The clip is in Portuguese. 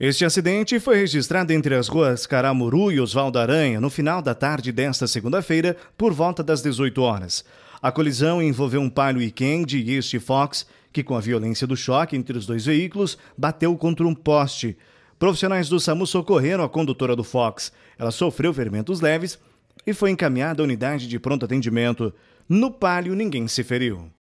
Este acidente foi registrado entre as ruas Caramuru e Oswaldo Aranha no final da tarde desta segunda-feira, por volta das 18 horas. A colisão envolveu um Palio Weekend e este Fox, que com a violência do choque entre os dois veículos, bateu contra um poste. Profissionais do SAMU socorreram a condutora do Fox. Ela sofreu ferimentos leves e foi encaminhada à unidade de pronto atendimento. No Palio, ninguém se feriu.